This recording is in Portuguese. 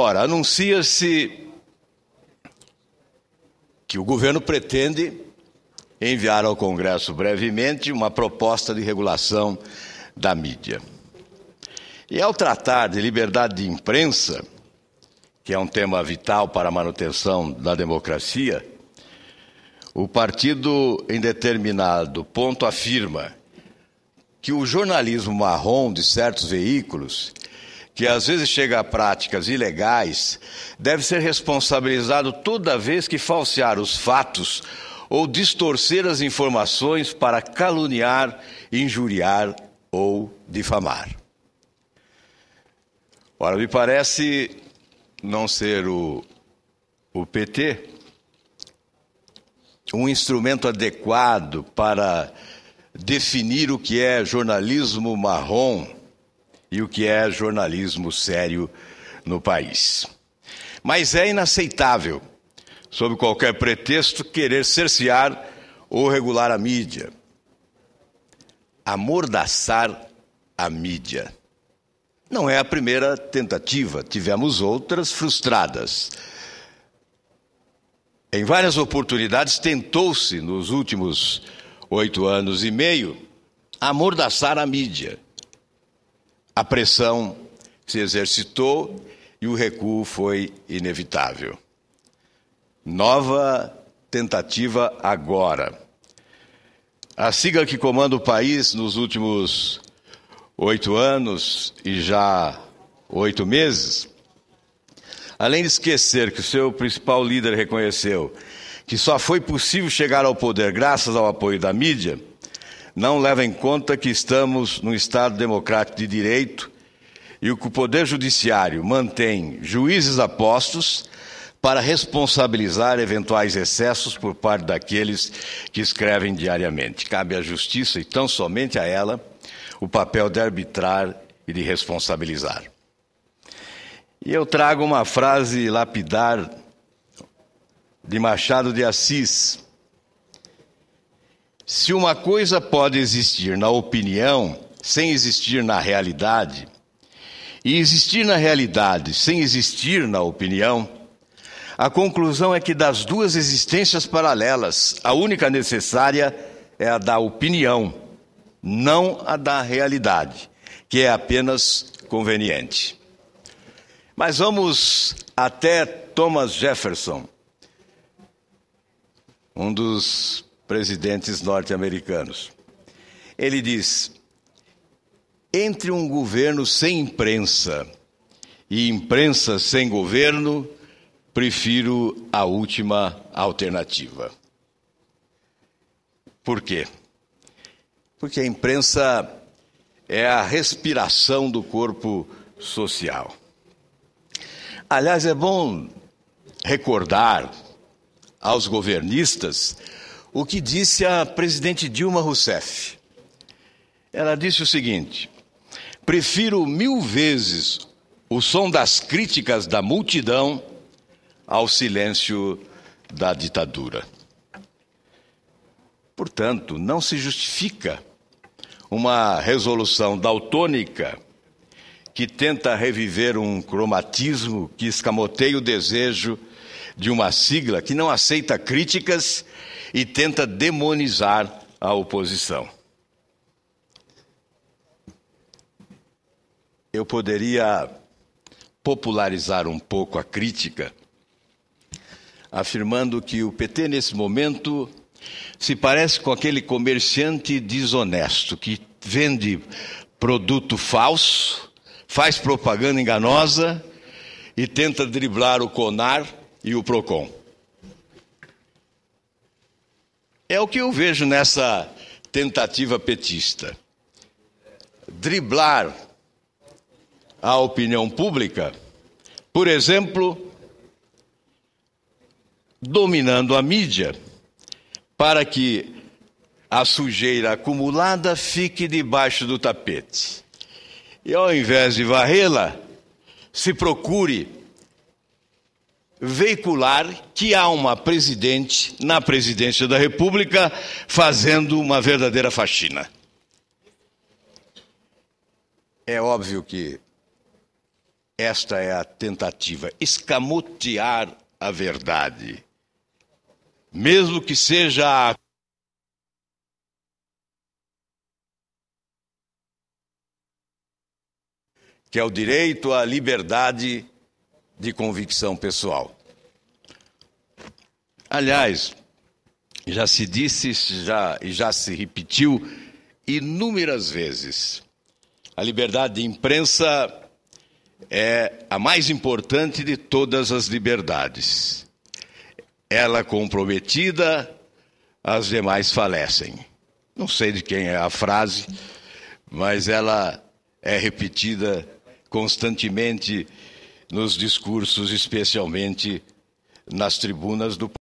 Ora, anuncia-se que o governo pretende enviar ao Congresso brevemente uma proposta de regulação da mídia. E ao tratar de liberdade de imprensa, que é um tema vital para a manutenção da democracia, o partido, em determinado ponto, afirma que o jornalismo marrom de certos veículos que às vezes chega a práticas ilegais, deve ser responsabilizado toda vez que falsear os fatos ou distorcer as informações para caluniar, injuriar ou difamar. Ora, me parece não ser o, o PT um instrumento adequado para definir o que é jornalismo marrom e o que é jornalismo sério no país. Mas é inaceitável, sob qualquer pretexto, querer cercear ou regular a mídia. Amordaçar a mídia. Não é a primeira tentativa, tivemos outras frustradas. Em várias oportunidades tentou-se, nos últimos oito anos e meio, amordaçar a mídia a pressão se exercitou e o recuo foi inevitável. Nova tentativa agora. A sigla que comanda o país nos últimos oito anos e já oito meses, além de esquecer que o seu principal líder reconheceu que só foi possível chegar ao poder graças ao apoio da mídia, não leva em conta que estamos num Estado democrático de direito e o que o Poder Judiciário mantém juízes apostos para responsabilizar eventuais excessos por parte daqueles que escrevem diariamente. Cabe à Justiça, e tão somente a ela, o papel de arbitrar e de responsabilizar. E eu trago uma frase lapidar de Machado de Assis, se uma coisa pode existir na opinião sem existir na realidade, e existir na realidade sem existir na opinião, a conclusão é que das duas existências paralelas, a única necessária é a da opinião, não a da realidade, que é apenas conveniente. Mas vamos até Thomas Jefferson, um dos presidentes norte-americanos. Ele diz: entre um governo sem imprensa e imprensa sem governo, prefiro a última alternativa. Por quê? Porque a imprensa é a respiração do corpo social. Aliás, é bom recordar aos governistas o que disse a presidente Dilma Rousseff. Ela disse o seguinte: prefiro mil vezes o som das críticas da multidão ao silêncio da ditadura. Portanto, não se justifica uma resolução daltônica que tenta reviver um cromatismo que escamoteia o desejo de uma sigla que não aceita críticas e tenta demonizar a oposição. Eu poderia popularizar um pouco a crítica, afirmando que o PT, nesse momento, se parece com aquele comerciante desonesto que vende produto falso, faz propaganda enganosa e tenta driblar o CONAR e o PROCON. É o que eu vejo nessa tentativa petista. Driblar a opinião pública, por exemplo, dominando a mídia, para que a sujeira acumulada fique debaixo do tapete. E ao invés de varrê-la, se procure veicular que há uma presidente na presidência da República fazendo uma verdadeira faxina. É óbvio que esta é a tentativa escamotear a verdade, mesmo que seja a que é o direito à liberdade de convicção pessoal. Aliás, já se disse já, e já se repetiu inúmeras vezes: a liberdade de imprensa é a mais importante de todas as liberdades. Ela comprometida, as demais falecem. Não sei de quem é a frase, mas ela é repetida constantemente nos discursos, especialmente nas tribunas do